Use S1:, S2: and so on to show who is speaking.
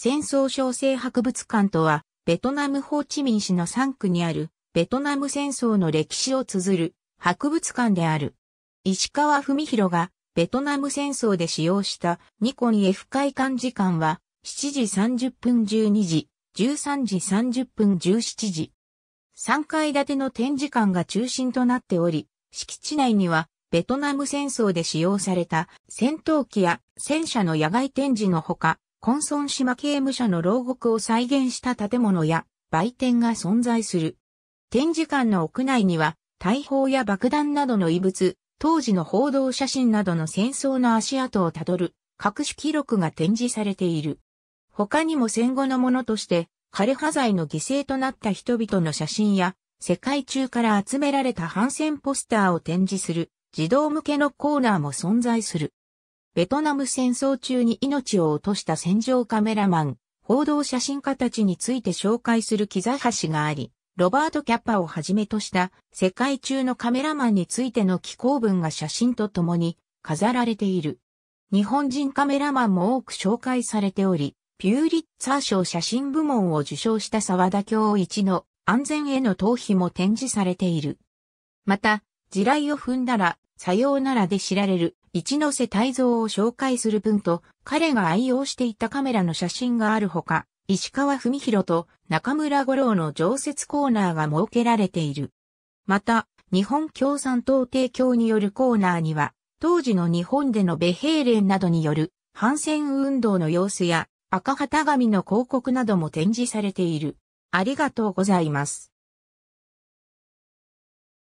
S1: 戦
S2: 争小生博物館とは、ベトナムホーチミン市の3区にある、ベトナム戦争の歴史を綴る博物館である。石川文弘が、ベトナム戦争で使用したニコン F 会館時間は、7時30分12時、13時30分17時。3階建ての展示館が中心となっており、敷地内には、ベトナム戦争で使用された戦闘機や戦車の野外展示のほか、ソ村島刑務所の牢獄を再現した建物や売店が存在する。展示館の屋内には、大砲や爆弾などの遺物、当時の報道写真などの戦争の足跡をたどる、各種記録が展示されている。他にも戦後のものとして、枯葉剤の犠牲となった人々の写真や、世界中から集められた反戦ポスターを展示する、児童向けのコーナーも存在する。ベトナム戦争中に命を落とした戦場カメラマン、報道写真家たちについて紹介する木座橋があり、ロバート・キャッパをはじめとした世界中のカメラマンについての寄稿文が写真とともに飾られている。日本人カメラマンも多く紹介されており、ピューリッツァー賞写真部門を受賞した沢田京一の安全への逃避も展示されている。また、地雷を踏んだら、さようならで知られる一ノ瀬泰造を紹介する文と、彼が愛用していたカメラの写真があるほか、石川文弘と中村五郎の常設コーナーが設けられている。また、日本共産党提供によるコーナーには、当時の日本での米兵連などによる反戦運動の様子や赤旗紙の広告なども展示されている。ありがとうございます。